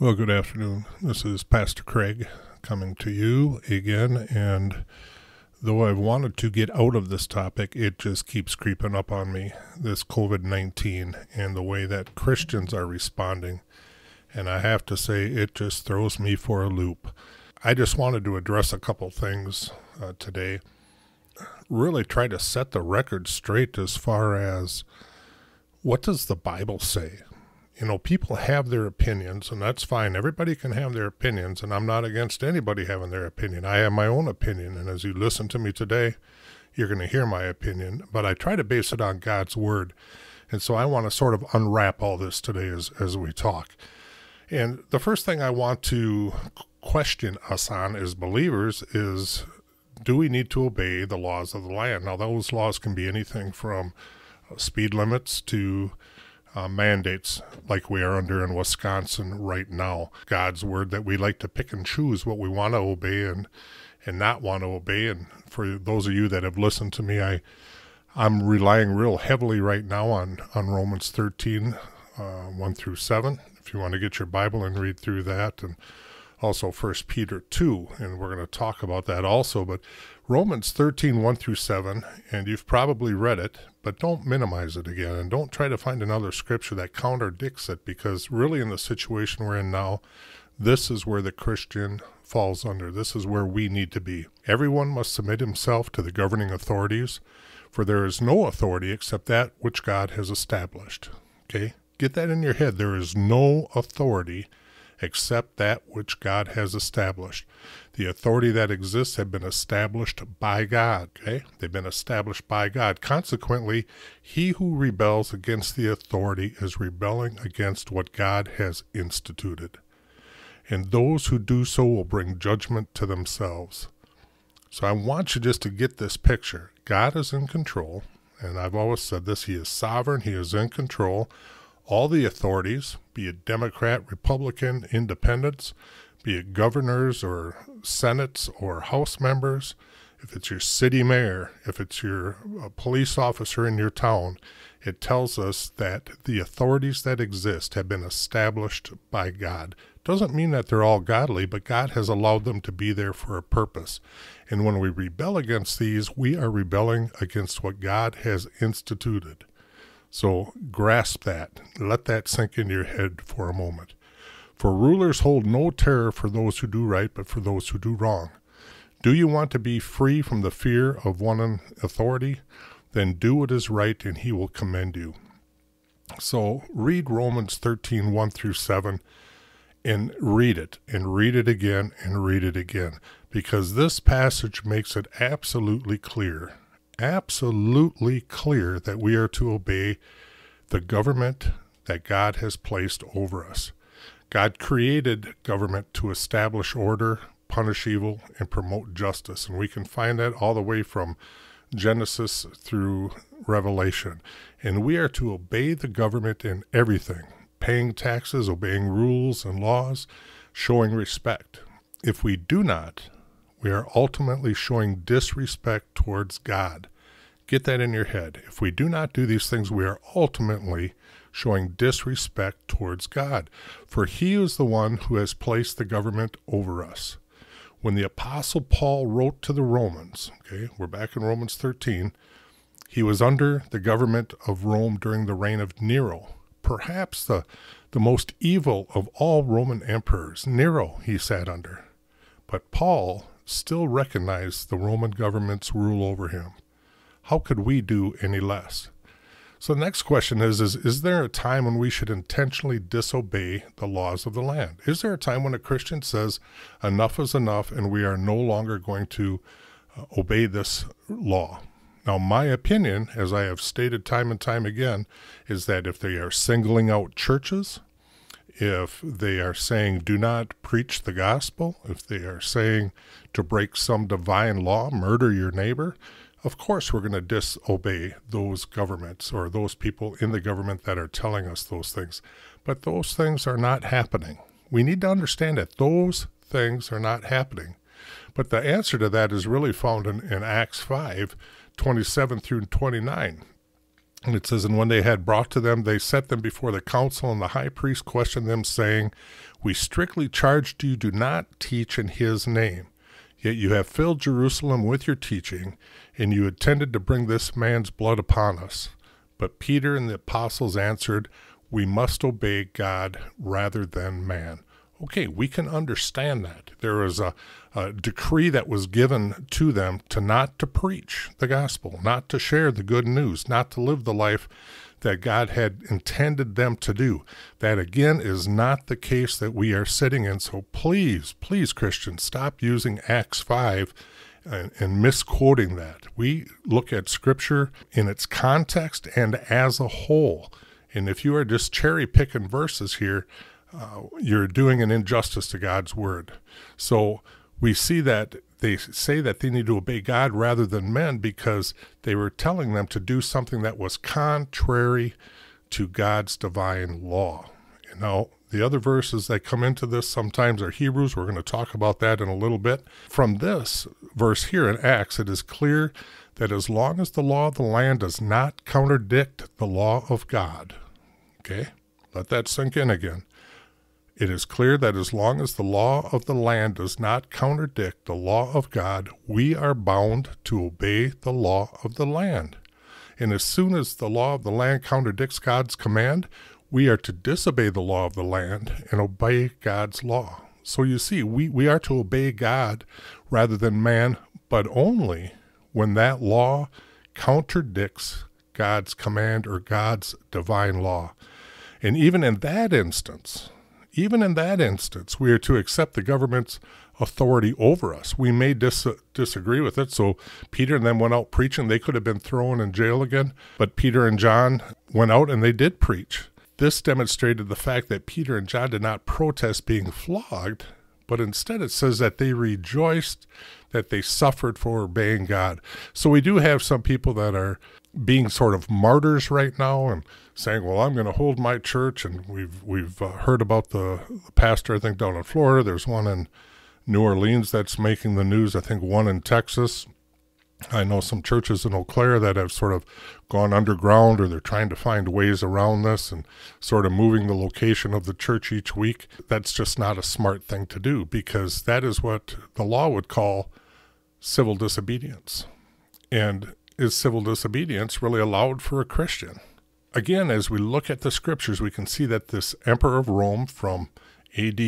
Well, good afternoon. This is Pastor Craig coming to you again. And though I've wanted to get out of this topic, it just keeps creeping up on me this COVID 19 and the way that Christians are responding. And I have to say, it just throws me for a loop. I just wanted to address a couple things uh, today. Really try to set the record straight as far as what does the Bible say? you know, people have their opinions, and that's fine. Everybody can have their opinions, and I'm not against anybody having their opinion. I have my own opinion, and as you listen to me today, you're going to hear my opinion, but I try to base it on God's word. And so I want to sort of unwrap all this today as, as we talk. And the first thing I want to question us on as believers is do we need to obey the laws of the land? Now, those laws can be anything from speed limits to uh, mandates like we are under in Wisconsin right now. God's word that we like to pick and choose what we want to obey and and not want to obey. And for those of you that have listened to me, I I'm relying real heavily right now on on Romans 13, uh, 1 through 7. If you want to get your Bible and read through that, and also First Peter 2, and we're going to talk about that also. But Romans 13, 1 through 7, and you've probably read it, but don't minimize it again. And don't try to find another scripture that contradicts it, because really, in the situation we're in now, this is where the Christian falls under. This is where we need to be. Everyone must submit himself to the governing authorities, for there is no authority except that which God has established. Okay? Get that in your head. There is no authority except that which God has established. The authority that exists had been established by God. Okay? They've been established by God. Consequently, he who rebels against the authority is rebelling against what God has instituted. And those who do so will bring judgment to themselves. So I want you just to get this picture. God is in control, and I've always said this He is sovereign, He is in control. All the authorities, be it Democrat, Republican, independents, be it governors or senates or house members, if it's your city mayor, if it's your uh, police officer in your town, it tells us that the authorities that exist have been established by God. Doesn't mean that they're all godly, but God has allowed them to be there for a purpose. And when we rebel against these, we are rebelling against what God has instituted. So grasp that. Let that sink into your head for a moment. For rulers hold no terror for those who do right, but for those who do wrong. Do you want to be free from the fear of one in authority? Then do what is right, and he will commend you. So read Romans 13 1 through 7 and read it, and read it again, and read it again, because this passage makes it absolutely clear, absolutely clear that we are to obey the government that God has placed over us. God created government to establish order, punish evil, and promote justice. And we can find that all the way from Genesis through Revelation. And we are to obey the government in everything paying taxes, obeying rules and laws, showing respect. If we do not, we are ultimately showing disrespect towards God. Get that in your head. If we do not do these things, we are ultimately showing disrespect towards God, for he is the one who has placed the government over us. When the Apostle Paul wrote to the Romans, okay, we're back in Romans 13, he was under the government of Rome during the reign of Nero, perhaps the, the most evil of all Roman emperors. Nero he sat under. But Paul still recognized the Roman government's rule over him. How could we do any less? So the next question is, is is there a time when we should intentionally disobey the laws of the land? Is there a time when a Christian says enough is enough and we are no longer going to uh, obey this law? Now, my opinion, as I have stated time and time again, is that if they are singling out churches, if they are saying do not preach the gospel, if they are saying to break some divine law, murder your neighbor, of course we're going to disobey those governments or those people in the government that are telling us those things. But those things are not happening. We need to understand that those things are not happening. But the answer to that is really found in, in Acts 5 27 through 29. And it says, And when they had brought to them, they set them before the council, and the high priest questioned them, saying, We strictly charged you, do not teach in his name. Yet you have filled Jerusalem with your teaching, and you intended to bring this man's blood upon us. But Peter and the apostles answered, We must obey God rather than man. Okay, we can understand that. There was a, a decree that was given to them to not to preach the gospel, not to share the good news, not to live the life that God had intended them to do. That again is not the case that we are sitting in. So please, please, Christians, stop using Acts 5 and, and misquoting that. We look at scripture in its context and as a whole. And if you are just cherry picking verses here, uh, you're doing an injustice to God's word. So we see that they say that they need to obey God rather than men because they were telling them to do something that was contrary to God's divine law. You know, the other verses that come into this sometimes are Hebrews. We're going to talk about that in a little bit. From this verse here in Acts, it is clear that as long as the law of the land does not contradict the law of God, okay, let that sink in again. It is clear that as long as the law of the land does not contradict the law of God, we are bound to obey the law of the land. And as soon as the law of the land contradicts God's command, we are to disobey the law of the land and obey God's law. So you see, we, we are to obey God rather than man, but only when that law contradicts God's command or God's divine law. And even in that instance, even in that instance, we are to accept the government's authority over us. We may dis- disagree with it. So Peter and them went out preaching. They could have been thrown in jail again, but Peter and John went out and they did preach. This demonstrated the fact that Peter and John did not protest being flogged, but instead it says that they rejoiced that they suffered for obeying God. So we do have some people that are being sort of martyrs right now and saying, "Well, I'm going to hold my church." And we've we've uh, heard about the, the pastor I think down in Florida. There's one in New Orleans that's making the news. I think one in Texas. I know some churches in Eau Claire that have sort of gone underground or they're trying to find ways around this and sort of moving the location of the church each week. That's just not a smart thing to do because that is what the law would call civil disobedience. And is civil disobedience really allowed for a Christian? Again, as we look at the scriptures, we can see that this emperor of Rome from AD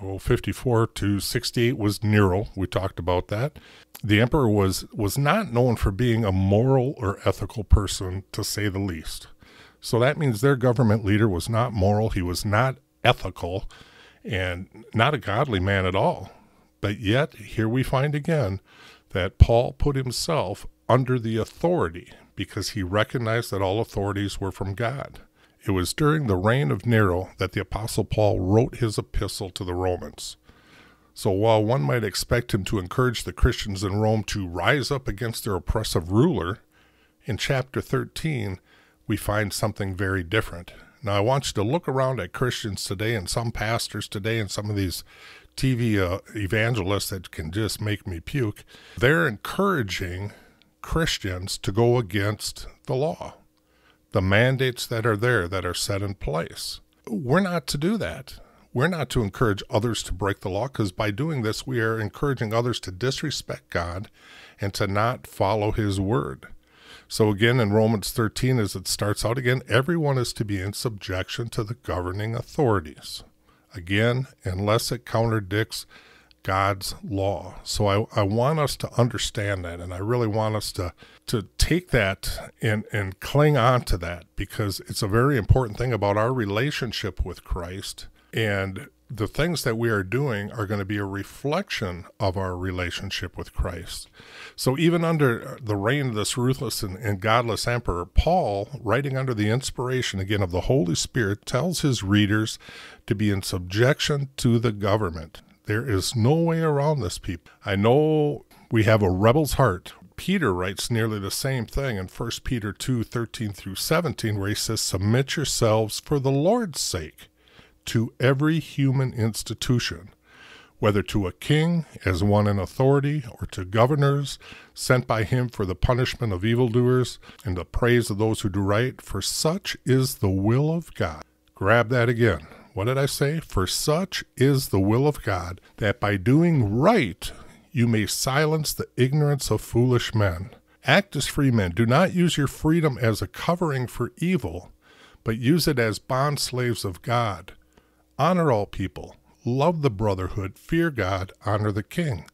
well, 54 to 68 was Nero. We talked about that. The emperor was was not known for being a moral or ethical person, to say the least. So that means their government leader was not moral. He was not ethical, and not a godly man at all. But yet here we find again that Paul put himself under the authority because he recognized that all authorities were from God. It was during the reign of Nero that the Apostle Paul wrote his epistle to the Romans. So while one might expect him to encourage the Christians in Rome to rise up against their oppressive ruler, in chapter 13 we find something very different. Now I want you to look around at Christians today and some pastors today and some of these TV uh, evangelists that can just make me puke. They're encouraging Christians to go against the law the mandates that are there that are set in place. We're not to do that. We're not to encourage others to break the law because by doing this, we are encouraging others to disrespect God and to not follow his word. So, again, in Romans 13, as it starts out again, everyone is to be in subjection to the governing authorities. Again, unless it contradicts God's law. So I, I want us to understand that and I really want us to to take that and and cling on to that because it's a very important thing about our relationship with Christ and the things that we are doing are going to be a reflection of our relationship with Christ. So, even under the reign of this ruthless and, and, godless emperor, Paul, writing under the inspiration again of the Holy Spirit, tells his readers to be in subjection to the government. There is no way around this, people. I know we have a rebel's heart. Peter writes nearly the same thing in 1 Peter 2 13 through 17, where he says, Submit yourselves for the Lord's sake to every human institution, whether to a king as one in authority, or to governors sent by him for the punishment of evildoers and the praise of those who do right, for such is the will of God. Grab that again. What did I say? For such is the will of God, that by doing right you may silence the ignorance of foolish men. Act as free men. Do not use your freedom as a covering for evil, but use it as bond slaves of God. Honor all people. Love the brotherhood. Fear God. Honor the king.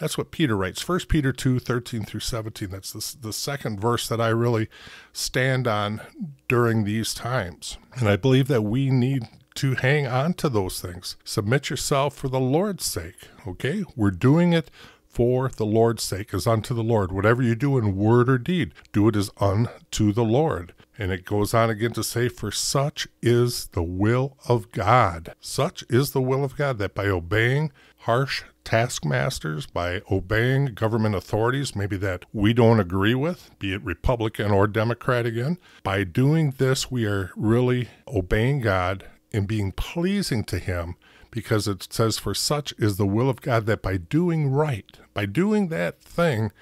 That's what Peter writes. 1 Peter 2, 13 through 17. That's the, the second verse that I really stand on during these times. And I believe that we need to hang on to those things. Submit yourself for the Lord's sake, okay? We're doing it for the Lord's sake, as unto the Lord. Whatever you do in word or deed, do it as unto the Lord. And it goes on again to say, For such is the will of God. Such is the will of God that by obeying harsh taskmasters, by obeying government authorities, maybe that we don't agree with, be it Republican or Democrat again, by doing this, we are really obeying God in being pleasing to him because it says for such is the will of God that by doing right by doing that thing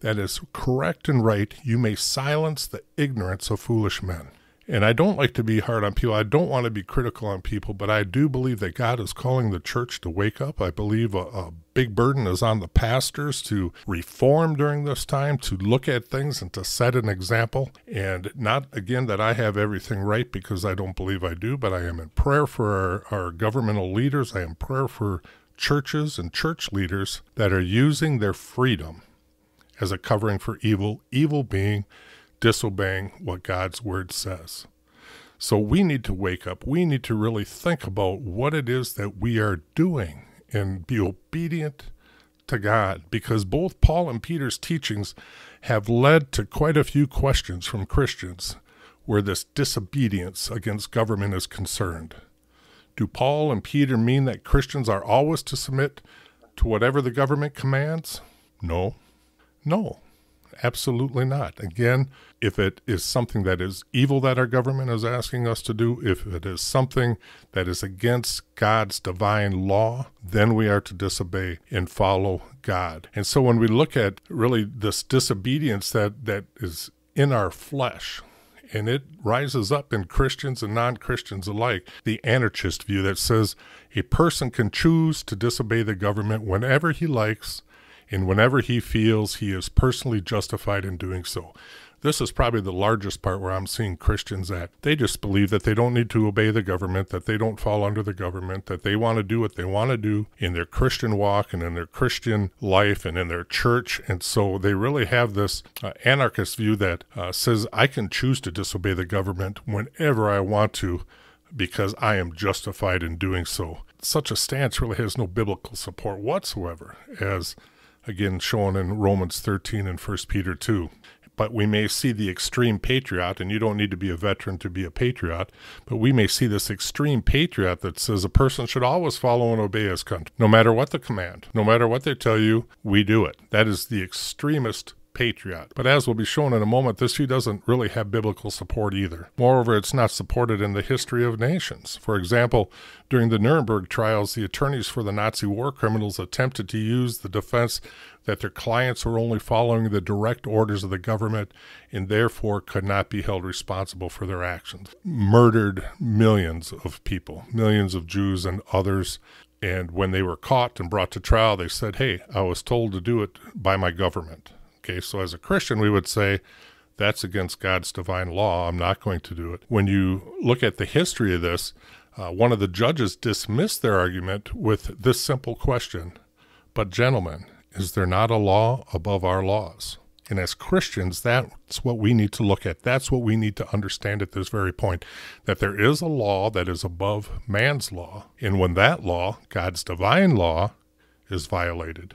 that is correct and right you may silence the ignorance of foolish men and I don't like to be hard on people. I don't want to be critical on people, but I do believe that God is calling the church to wake up. I believe a, a big burden is on the pastors to reform during this time, to look at things and to set an example. And not, again, that I have everything right because I don't believe I do, but I am in prayer for our, our governmental leaders. I am prayer for churches and church leaders that are using their freedom as a covering for evil, evil being disobeying what God's word says. So we need to wake up. We need to really think about what it is that we are doing and be obedient to God because both Paul and Peter's teachings have led to quite a few questions from Christians where this disobedience against government is concerned. Do Paul and Peter mean that Christians are always to submit to whatever the government commands? No. No, Absolutely not. Again, if it is something that is evil that our government is asking us to do, if it is something that is against God's divine law, then we are to disobey and follow God. And so when we look at really this disobedience that, that is in our flesh, and it rises up in Christians and non Christians alike the anarchist view that says a person can choose to disobey the government whenever he likes and whenever he feels he is personally justified in doing so. This is probably the largest part where I'm seeing Christians at. They just believe that they don't need to obey the government, that they don't fall under the government, that they want to do what they want to do in their Christian walk and in their Christian life and in their church. And so they really have this uh, anarchist view that uh, says, I can choose to disobey the government whenever I want to because I am justified in doing so. Such a stance really has no biblical support whatsoever, as again shown in Romans 13 and 1 Peter 2. But we may see the extreme patriot, and you don't need to be a veteran to be a patriot, but we may see this extreme patriot that says a person should always follow and obey his country, no matter what the command, no matter what they tell you, we do it. That is the extremist patriot. But as will be shown in a moment, this view doesn't really have biblical support either. Moreover, it's not supported in the history of nations. For example, during the Nuremberg trials, the attorneys for the Nazi war criminals attempted to use the defense that their clients were only following the direct orders of the government and therefore could not be held responsible for their actions. Murdered millions of people, millions of Jews and others. And when they were caught and brought to trial, they said, Hey, I was told to do it by my government. Okay, So, as a Christian, we would say, that's against God's divine law. I'm not going to do it. When you look at the history of this, uh, one of the judges dismissed their argument with this simple question But, gentlemen, is there not a law above our laws? And as Christians, that's what we need to look at. That's what we need to understand at this very point that there is a law that is above man's law. And when that law, God's divine law, is violated,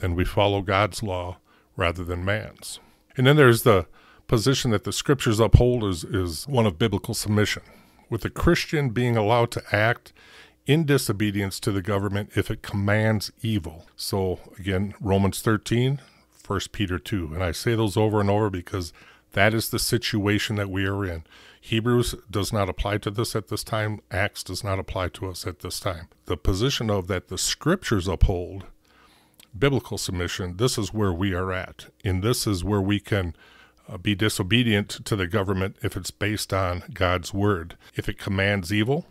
then we follow God's law rather than man's. And then there's the position that the scriptures uphold is, is one of biblical submission, with a Christian being allowed to act in disobedience to the government if it commands evil. So again, Romans 13, 1 Peter 2. And I say those over and over because that is the situation that we are in. Hebrews does not apply to this at this time. Acts does not apply to us at this time. The position of that the scriptures uphold biblical submission, this is where we are at. And this is where we can uh, be disobedient to the government if it's based on God's word. If it commands evil,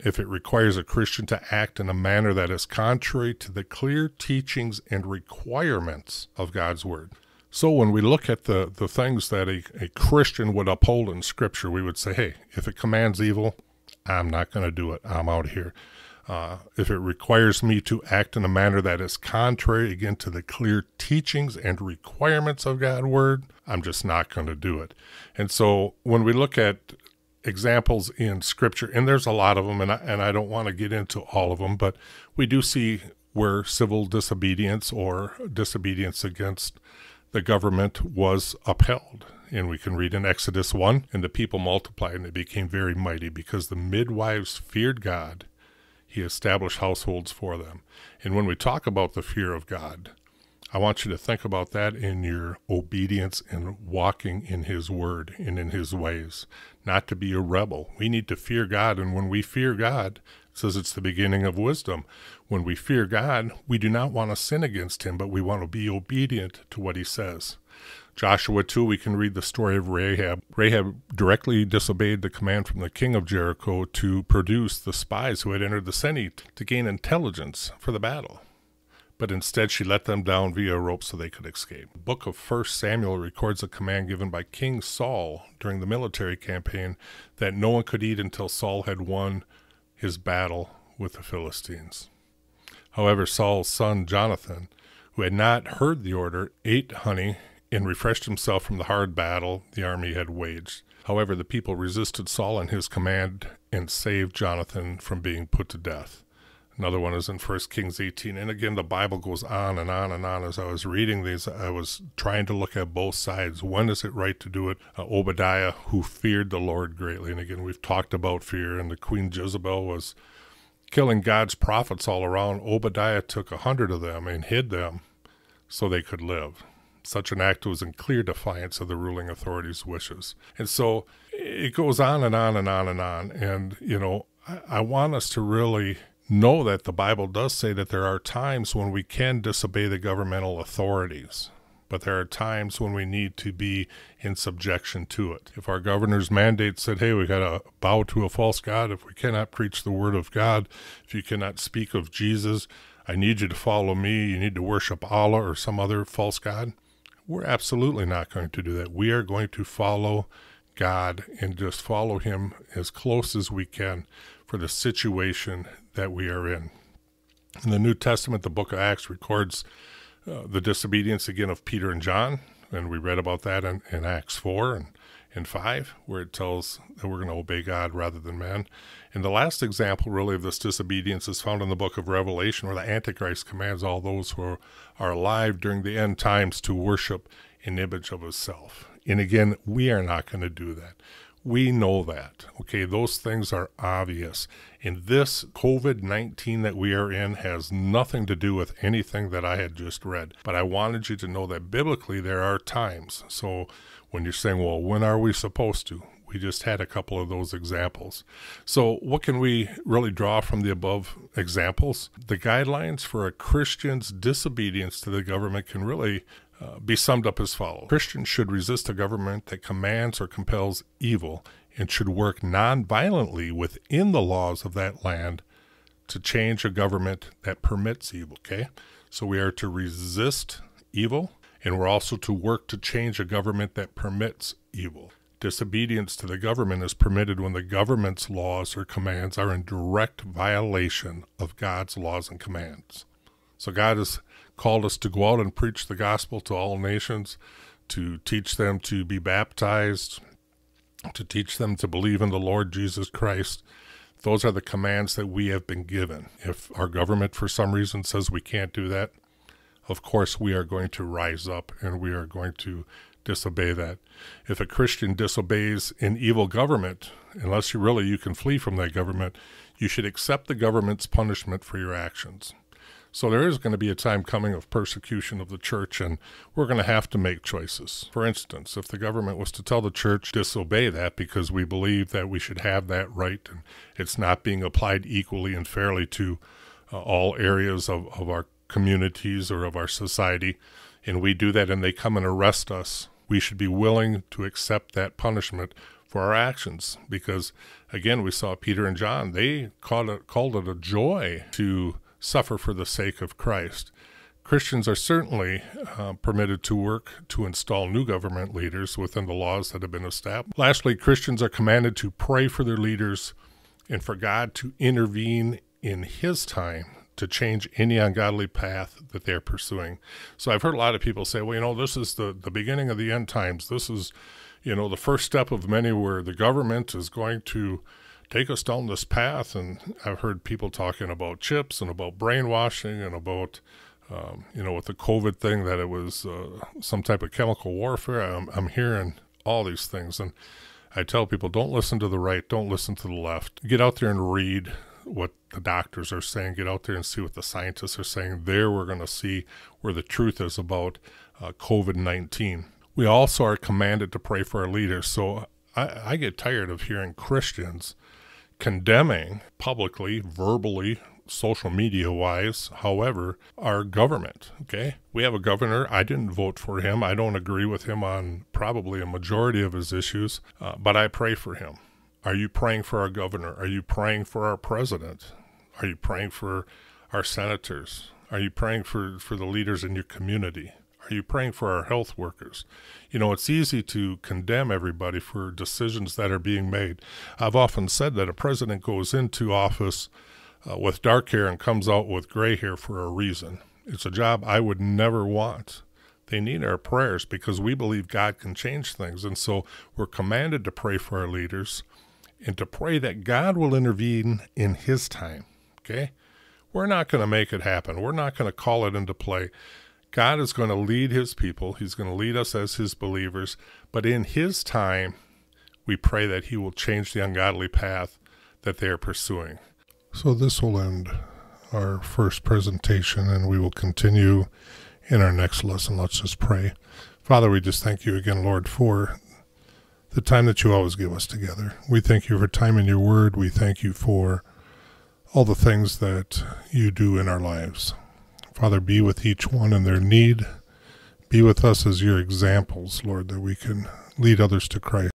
if it requires a Christian to act in a manner that is contrary to the clear teachings and requirements of God's word. So when we look at the, the things that a, a Christian would uphold in Scripture, we would say, hey, if it commands evil, I'm not going to do it. I'm out here. Uh, if it requires me to act in a manner that is contrary again to the clear teachings and requirements of God's word, I'm just not going to do it. And so when we look at examples in scripture, and there's a lot of them, and I, and I don't want to get into all of them, but we do see where civil disobedience or disobedience against the government was upheld. And we can read in Exodus 1 and the people multiplied and they became very mighty because the midwives feared God he established households for them. And when we talk about the fear of God, I want you to think about that in your obedience and walking in His word and in His ways, not to be a rebel. We need to fear God. And when we fear God, it says it's the beginning of wisdom. When we fear God, we do not want to sin against Him, but we want to be obedient to what He says. Joshua 2, we can read the story of Rahab. Rahab directly disobeyed the command from the king of Jericho to produce the spies who had entered the city to gain intelligence for the battle. But instead, she let them down via a rope so they could escape. The book of 1 Samuel records a command given by King Saul during the military campaign that no one could eat until Saul had won his battle with the Philistines. However, Saul's son Jonathan, who had not heard the order, ate honey and refreshed himself from the hard battle the army had waged. However, the people resisted Saul and his command and saved Jonathan from being put to death. Another one is in 1 Kings 18. And again, the Bible goes on and on and on. As I was reading these, I was trying to look at both sides. When is it right to do it? Uh, Obadiah, who feared the Lord greatly. And again, we've talked about fear, and the Queen Jezebel was killing God's prophets all around. Obadiah took a hundred of them and hid them so they could live. Such an act was in clear defiance of the ruling authorities' wishes. And so it goes on and on and on and on. And, you know, I, I want us to really know that the Bible does say that there are times when we can disobey the governmental authorities, but there are times when we need to be in subjection to it. If our governor's mandate said, hey, we got to bow to a false God, if we cannot preach the word of God, if you cannot speak of Jesus, I need you to follow me, you need to worship Allah or some other false God, we're absolutely not going to do that. We are going to follow God and just follow Him as close as we can for the situation that we are in. In the New Testament, the book of Acts records uh, the disobedience again of Peter and John, and we read about that in, in Acts 4. And in 5, where it tells that we're going to obey God rather than man. And the last example, really, of this disobedience is found in the book of Revelation, where the Antichrist commands all those who are alive during the end times to worship an image of himself. And again, we are not going to do that. We know that. Okay, those things are obvious. And this COVID 19 that we are in has nothing to do with anything that I had just read. But I wanted you to know that biblically there are times. So when you're saying, well, when are we supposed to? We just had a couple of those examples. So, what can we really draw from the above examples? The guidelines for a Christian's disobedience to the government can really uh, be summed up as follows Christians should resist a government that commands or compels evil and should work nonviolently within the laws of that land to change a government that permits evil. Okay? So, we are to resist evil and we're also to work to change a government that permits evil. Disobedience to the government is permitted when the government's laws or commands are in direct violation of God's laws and commands. So God has called us to go out and preach the gospel to all nations, to teach them to be baptized, to teach them to believe in the Lord Jesus Christ. Those are the commands that we have been given. If our government, for some reason, says we can't do that, of course we are going to rise up and we are going to disobey that. If a Christian disobeys an evil government, unless you really you can flee from that government, you should accept the government's punishment for your actions. So there is going to be a time coming of persecution of the church, and we're going to have to make choices. For instance, if the government was to tell the church disobey that because we believe that we should have that right and it's not being applied equally and fairly to uh, all areas of, of our communities or of our society, and we do that and they come and arrest us, we should be willing to accept that punishment for our actions. Because again, we saw Peter and John, they called it, called it a joy to suffer for the sake of Christ. Christians are certainly uh, permitted to work to install new government leaders within the laws that have been established. Lastly, Christians are commanded to pray for their leaders and for God to intervene in His time to change any ungodly path that they're pursuing. So I've heard a lot of people say, well, you know, this is the, the beginning of the end times. This is, you know, the first step of many where the government is going to take us down this path. And I've heard people talking about chips and about brainwashing and about, um, you know, with the COVID thing that it was uh, some type of chemical warfare. I'm, I'm hearing all these things. And I tell people, don't listen to the right, don't listen to the left. Get out there and read what the doctors are saying, get out there and see what the scientists are saying. There, we're going to see where the truth is about uh, COVID 19. We also are commanded to pray for our leaders. So I, I get tired of hearing Christians condemning publicly, verbally, social media wise, however, our government. Okay. We have a governor. I didn't vote for him. I don't agree with him on probably a majority of his issues, uh, but I pray for him. Are you praying for our governor? Are you praying for our president? Are you praying for our senators? Are you praying for, for the leaders in your community? Are you praying for our health workers? You know, it's easy to condemn everybody for decisions that are being made. I've often said that a president goes into office uh, with dark hair and comes out with gray hair for a reason. It's a job I would never want. They need our prayers because we believe God can change things. And so we're commanded to pray for our leaders and to pray that God will intervene in His time. Okay? We're not going to make it happen. We're not going to call it into play. God is going to lead His people, He's going to lead us as His believers, but in His time, we pray that He will change the ungodly path that they are pursuing. So this will end our first presentation, and we will continue in our next lesson. Let's just pray. Father, we just thank you again, Lord, for the time that you always give us together. We thank you for time and your word. We thank you for all the things that you do in our lives. Father, be with each one in their need. Be with us as your examples, Lord, that we can lead others to Christ.